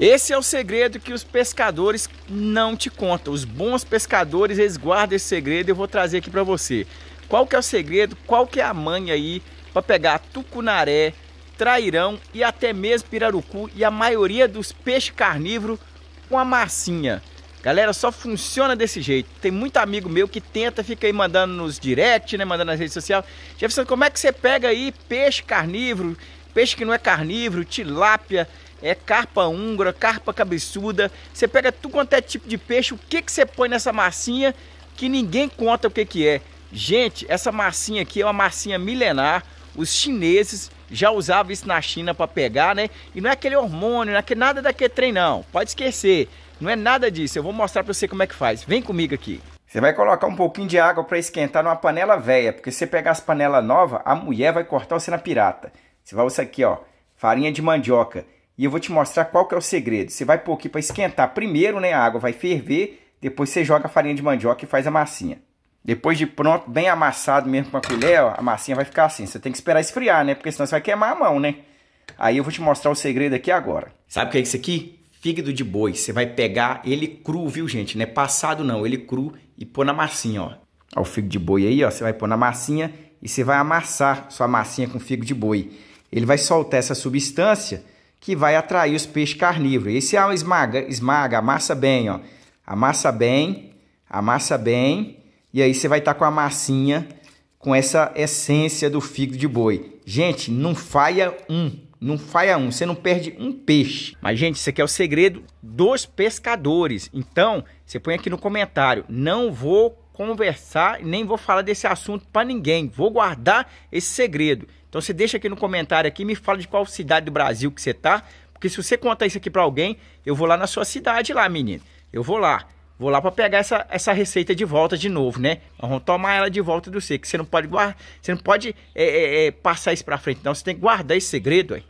Esse é o segredo que os pescadores não te contam. Os bons pescadores, eles guardam esse segredo eu vou trazer aqui para você. Qual que é o segredo, qual que é a manha aí para pegar tucunaré, trairão e até mesmo pirarucu e a maioria dos peixes carnívoros com a massinha. Galera, só funciona desse jeito. Tem muito amigo meu que tenta, fica aí mandando nos direct, né, mandando nas redes sociais. Jefferson, como é que você pega aí peixe carnívoro, peixe que não é carnívoro, tilápia, é carpa húngara, carpa cabeçuda. Você pega tudo quanto é tipo de peixe, o que, que você põe nessa massinha que ninguém conta o que, que é. Gente, essa massinha aqui é uma massinha milenar. Os chineses já usavam isso na China para pegar, né? E não é aquele hormônio, não é nada daquele trem não. Pode esquecer, não é nada disso. Eu vou mostrar para você como é que faz. Vem comigo aqui. Você vai colocar um pouquinho de água para esquentar numa panela velha, porque se você pegar as panelas novas, a mulher vai cortar você na pirata. Você vai usar aqui, ó, farinha de mandioca. E eu vou te mostrar qual que é o segredo. Você vai pôr aqui para esquentar primeiro, né? A água vai ferver, depois você joga a farinha de mandioca e faz a massinha. Depois de pronto, bem amassado mesmo com a colher, ó, a massinha vai ficar assim. Você tem que esperar esfriar, né? Porque senão você vai queimar a mão, né? Aí eu vou te mostrar o segredo aqui agora. Sabe o que é isso aqui? Fígado de boi. Você vai pegar ele cru, viu, gente? Não é passado, não. Ele cru e pôr na massinha, ó. ó o fígado de boi aí, ó. Você vai pôr na massinha e você vai amassar sua massinha com fígado de boi ele vai soltar essa substância que vai atrair os peixes carnívoros. Esse é um esmaga, esmaga, amassa bem, ó. Amassa bem, amassa bem, e aí você vai estar tá com a massinha com essa essência do fígado de boi. Gente, não falha um, não falha um, você não perde um peixe. Mas gente, isso aqui é o segredo dos pescadores. Então, você põe aqui no comentário, não vou conversar, nem vou falar desse assunto para ninguém. Vou guardar esse segredo. Então você deixa aqui no comentário aqui, me fala de qual cidade do Brasil que você tá, porque se você contar isso aqui para alguém, eu vou lá na sua cidade lá, menino. Eu vou lá. Vou lá para pegar essa, essa receita de volta de novo, né? Vamos tomar ela de volta do você, que você não pode guardar, você não pode é, é, é passar isso para frente, não. Você tem que guardar esse segredo aí.